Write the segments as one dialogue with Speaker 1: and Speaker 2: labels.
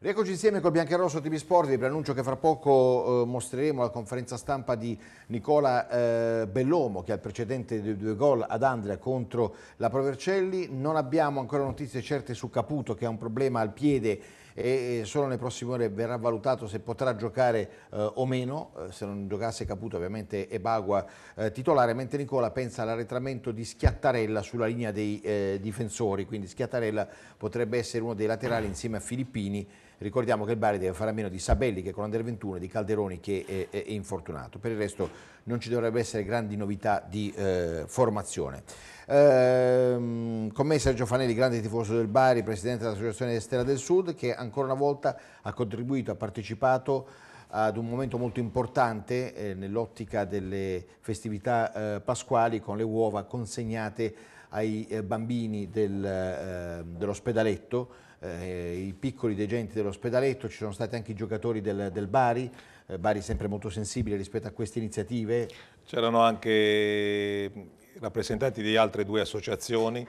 Speaker 1: Rieccoci insieme col Biancherosso TV Sport, vi preannuncio che fra poco eh, mostreremo la conferenza stampa di Nicola eh, Bellomo che ha il precedente dei due gol ad Andrea contro la Provercelli, non abbiamo ancora notizie certe su Caputo che ha un problema al piede e solo nelle prossime ore verrà valutato se potrà giocare eh, o meno, eh, se non giocasse Caputo ovviamente Ebagua eh, titolare, mentre Nicola pensa all'arretramento di Schiattarella sulla linea dei eh, difensori, quindi Schiattarella potrebbe essere uno dei laterali insieme a Filippini Ricordiamo che il Bari deve fare a meno di Sabelli che con l'Under 21, di Calderoni che è, è, è, infortunato. Per il resto non ci dovrebbero essere grandi novità di eh, formazione. Ehm, con me Sergio Fanelli, grande tifoso del Bari, presidente dell'Associazione Stella del Sud, che ancora una volta ha contribuito, ha partecipato ad un momento molto importante eh, nell'ottica delle festività eh, pasquali con le uova consegnate ai eh, bambini del, eh, dell'ospedaletto, eh, i piccoli degenti dell'ospedaletto, ci sono stati anche i giocatori del, del Bari, eh, Bari sempre molto sensibile rispetto a queste iniziative.
Speaker 2: C'erano anche mm, rappresentanti di altre due associazioni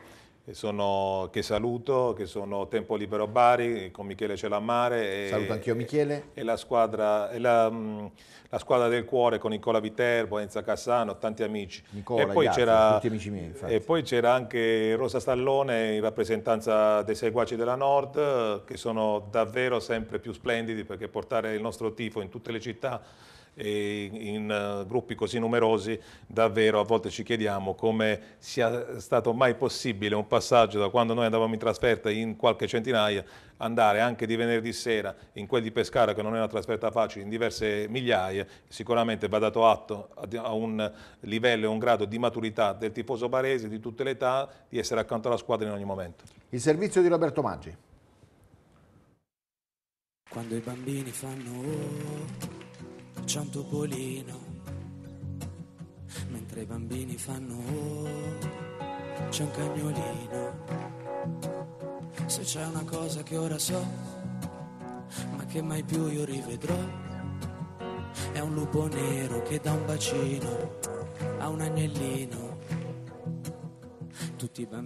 Speaker 2: sono, che saluto, che sono Tempo Libero Bari con Michele Celamare. E, saluto anch'io Michele. E, la squadra, e la, la, squadra, del cuore con Nicola Viterbo, Enza Cassano, tanti amici. Nicola, e poi c'era, tutti amici miei infatti. E poi c'era anche Rosa Stallone in rappresentanza dei seguaci della Nord che sono davvero sempre più splendidi perché portare il nostro tifo in tutte le città in eh, gruppi così numerosi, davvero a volte ci chiediamo come sia stato mai possibile un passaggio da quando noi andavamo in trasferta in qualche centinaia, andare anche di venerdì sera in quel di Pescara che non è una trasferta facile, in diverse migliaia, sicuramente va dato atto a un livello e un grado di maturità del tifoso barese di tutte le età, di essere accanto alla squadra in ogni momento.
Speaker 1: Il servizio di Roberto Maggi. Quando
Speaker 3: i bambini fanno c'è un topolino, mentre i bambini fanno oh, c'è un cagnolino. Se c'è una cosa che ora so, ma che mai più io rivedrò, è un lupo nero che dà un bacino a un agnellino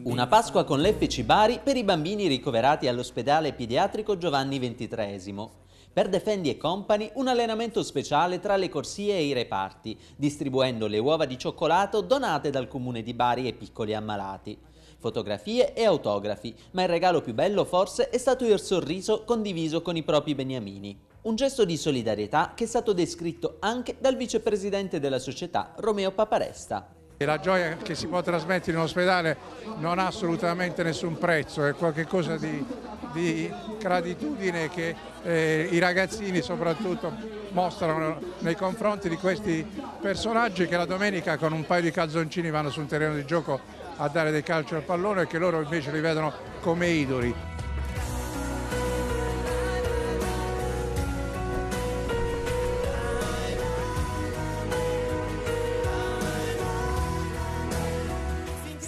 Speaker 3: una Pasqua con l'FC Bari per i bambini ricoverati all'ospedale pediatrico Giovanni XXIII. Per Defendi e Company un allenamento speciale tra le corsie e i reparti, distribuendo le uova di cioccolato donate dal comune di Bari ai piccoli ammalati. Fotografie e autografi, ma il regalo più bello forse è stato il sorriso condiviso con i propri beniamini. Un gesto di solidarietà che è stato descritto anche dal vicepresidente della società Romeo Paparesta.
Speaker 2: La gioia che si può trasmettere in ospedale non ha assolutamente nessun prezzo, è qualcosa di, di gratitudine che eh, i ragazzini soprattutto mostrano nei confronti di questi personaggi che la domenica con un paio di calzoncini vanno su un terreno di gioco a dare dei calci al pallone e che loro invece li vedono come
Speaker 4: idoli.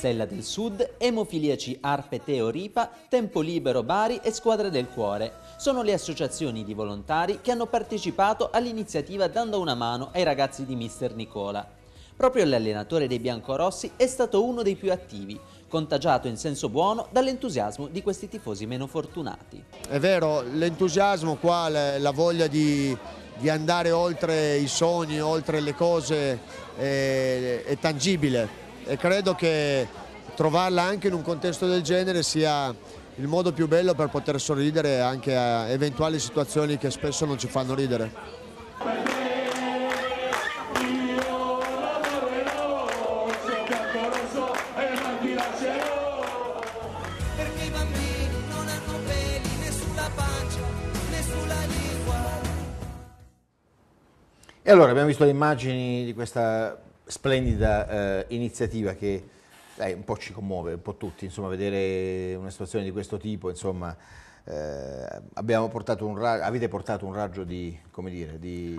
Speaker 3: Castella del Sud, Emofiliaci Arpe Teo Ripa, Tempo Libero Bari e Squadra del Cuore. Sono le associazioni di volontari che hanno partecipato all'iniziativa dando una mano ai ragazzi di Mister Nicola. Proprio l'allenatore dei biancorossi è stato uno dei più attivi, contagiato in senso buono dall'entusiasmo di questi tifosi meno fortunati. È vero, l'entusiasmo qua, la voglia di, di andare oltre i sogni, oltre le cose è, è tangibile e credo che trovarla anche in un contesto del genere sia il modo più bello per poter sorridere anche a eventuali situazioni che spesso non ci fanno ridere.
Speaker 1: E allora abbiamo visto le immagini di questa splendida eh, iniziativa che eh, un po' ci commuove, un po' tutti, insomma, vedere una situazione di questo tipo, insomma, eh, portato avete portato un raggio di, dire, di,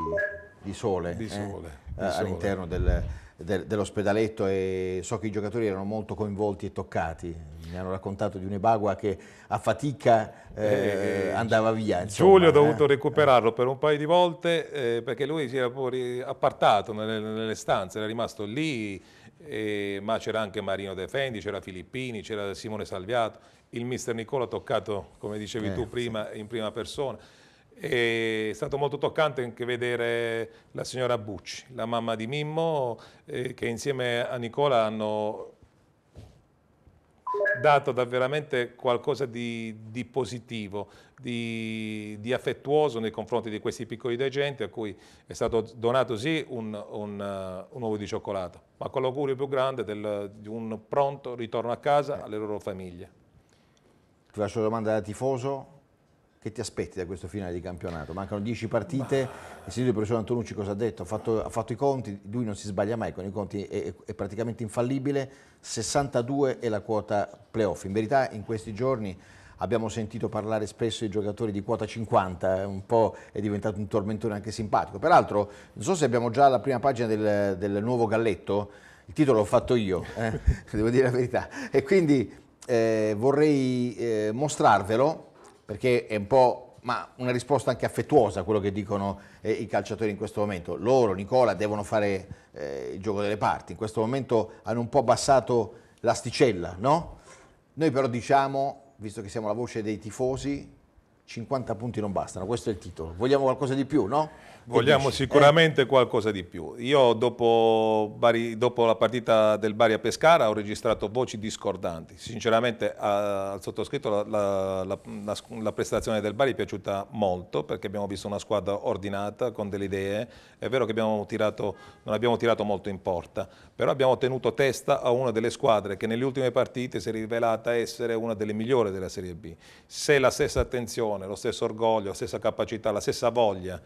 Speaker 1: di sole, eh, sole, sole. all'interno del de dell'ospedaletto e so che i giocatori erano molto coinvolti e toccati. Mi hanno raccontato di un'ebagua che a fatica eh, eh, eh, eh andava via. Insomma, Giulio ha dovuto
Speaker 2: recuperarlo per un paio di volte perché lui si era poi appartato nelle, nelle stanze, era rimasto lì eh, ma c'era anche Marino Defendi, c'era Filippini, c'era Simone Salviato, il mister Nicola ha toccato, come dicevi eh, tu prima, sì. in prima persona. È stato molto toccante anche vedere la signora Bucci, la mamma di Mimmo, eh, che insieme a Nicola hanno dato davvero qualcosa di, di positivo, di, di, affettuoso nei confronti di questi piccoli degenti a cui è stato donato sì un, un, eh, un uovo di cioccolato, ma con l'augurio più grande del, di un pronto ritorno a casa alle loro famiglie.
Speaker 1: Ti faccio domanda da tifoso, che ti aspetti da questo finale di campionato? Mancano 10 partite, il signor professor Antonucci cosa ha detto? Ha fatto, ha fatto, i conti, lui non si sbaglia mai con i conti, è, è praticamente infallibile, 62 è la quota playoff. In verità in questi giorni abbiamo sentito parlare spesso di giocatori di quota 50, eh, un po' è diventato un tormentone anche simpatico. Peraltro, non so se abbiamo già la prima pagina del, del nuovo Galletto, il titolo l'ho fatto io, eh, devo dire la verità, e quindi eh, vorrei eh, mostrarvelo perché è un po' ma una risposta anche affettuosa a quello che dicono eh, i calciatori in questo momento. Loro, Nicola, devono fare eh, il gioco delle parti, in questo momento hanno un po' abbassato l'asticella, no? Noi però diciamo, visto che siamo la voce dei tifosi, 50 punti non bastano, questo è il titolo. Vogliamo qualcosa di più, no?
Speaker 2: Vogliamo sicuramente eh. qualcosa di più. Io dopo, Bari, dopo, la partita del Bari a Pescara ho registrato voci discordanti. Sinceramente al sottoscritto la, la, la, la, prestazione del Bari è piaciuta molto perché abbiamo visto una squadra ordinata, con delle idee. È vero che tirato, non abbiamo tirato molto in porta, però abbiamo tenuto testa a una delle squadre che nelle ultime partite si è rivelata essere una delle migliori della Serie B. Se la stessa attenzione passione, lo stesso orgoglio, la stessa capacità, la stessa voglia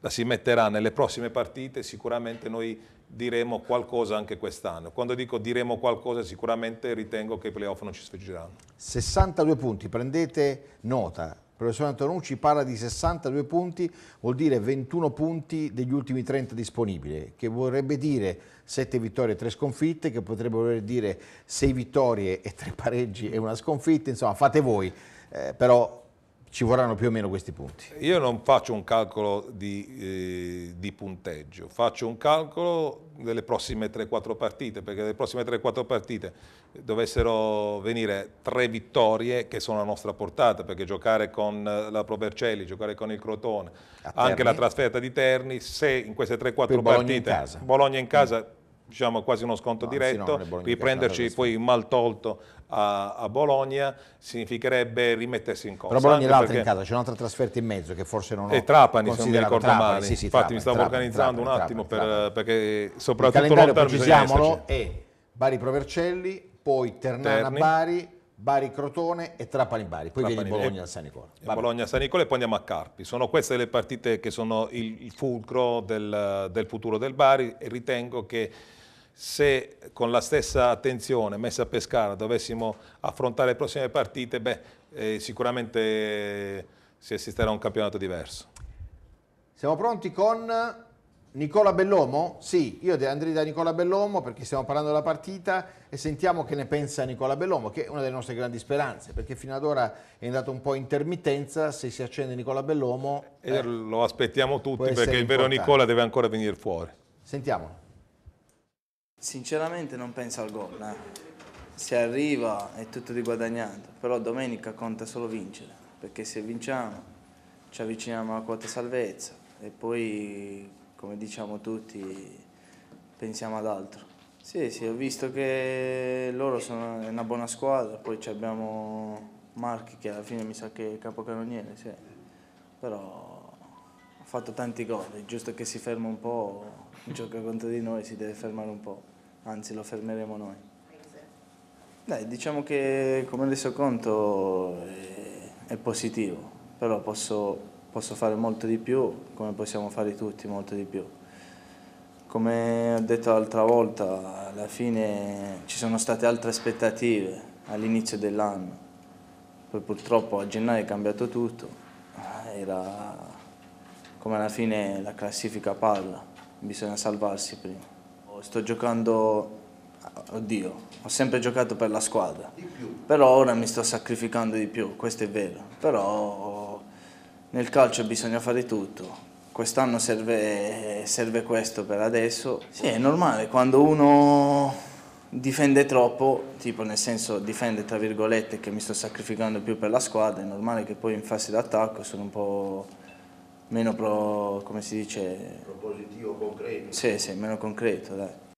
Speaker 2: la si metterà nelle prossime partite, sicuramente noi diremo qualcosa anche quest'anno. Quando dico diremo qualcosa, sicuramente ritengo che i playoff non ci sfuggiranno.
Speaker 1: 62 punti, prendete nota. Il professor Antonucci parla di 62 punti, vuol dire 21 punti degli ultimi 30 disponibili, che vorrebbe dire 7 vittorie e 3 sconfitte, che potrebbe voler dire 6 vittorie e 3 pareggi e una sconfitta, insomma fate voi, eh, però ci vorranno più o meno questi punti.
Speaker 2: Io non faccio un calcolo di, eh, di punteggio, faccio un calcolo delle prossime 3-4 partite, perché le prossime 3-4 partite dovessero venire tre vittorie che sono a nostra portata, perché giocare con la Pro Vercelli, giocare con il Crotone, anche la trasferta di Terni, se in queste 3-4 partite Bologna in casa, Bologna in casa mm diciamo quasi uno sconto no, diretto, sì, no, qui prenderci poi mal tolto a, a, Bologna significherebbe rimettersi in corsa. Però Bologna è l'altra in
Speaker 1: casa, c'è un'altra trasferta in mezzo che forse non ho E Trapani se non mi ricordo Trapani, male, sì, sì, infatti Trapani, mi stavo Trapani, organizzando
Speaker 2: un attimo per, perché soprattutto lontano bisogna esserci.
Speaker 1: è Bari Provercelli, poi Ternana Bari, Bari Crotone e Trapani Bari, poi Trapani, vieni Bologna
Speaker 2: San Nicola. Bologna San Nicola e poi andiamo a Carpi. Sono queste le partite che sono il, il fulcro del, del futuro del Bari e ritengo che se con la stessa attenzione messa a Pescara dovessimo affrontare le prossime partite, beh, eh, sicuramente eh, si assisterà a un campionato diverso.
Speaker 1: Siamo pronti con Nicola Bellomo? Sì, io andrei da Nicola Bellomo perché stiamo parlando della partita e sentiamo che ne pensa Nicola Bellomo, che è una delle nostre grandi speranze, perché fino ad ora è andato un po' intermittenza, se si accende Nicola Bellomo...
Speaker 2: Eh, lo aspettiamo eh, tutti perché il vero Nicola deve ancora venire fuori.
Speaker 1: Sentiamolo.
Speaker 4: Sinceramente non penso al gol, eh. se arriva è tutto di guadagnato, però domenica conta solo vincere, perché se vinciamo ci avviciniamo alla quota salvezza e poi, come diciamo tutti, pensiamo ad altro. Sì, sì, ho visto che loro sono una buona squadra, poi abbiamo Marchi che alla fine mi sa che è capocannoniere, sì. però ha fatto tanti gol, è giusto che si ferma un po', gioca contro di noi, si deve fermare un po' anzi lo fermeremo noi. Dai, diciamo che come resoconto è, eh, è positivo, però posso, posso fare molto di più, come possiamo fare tutti molto di più. Come ho detto l'altra volta, alla fine ci sono state altre aspettative all'inizio dell'anno, poi purtroppo a gennaio è cambiato tutto, era come alla fine la classifica parla, bisogna salvarsi prima sto giocando, oddio, ho sempre giocato per la squadra, però ora mi sto sacrificando di più, questo è vero, però nel calcio bisogna fare tutto, quest'anno serve, serve, questo per adesso. Sì, è normale, quando uno difende troppo, tipo nel senso difende tra virgolette che mi sto sacrificando più per la squadra, è normale che poi in fase d'attacco sono un po' meno pro, come si dice? Propositivo concreto. Sì, sì, meno concreto, dai.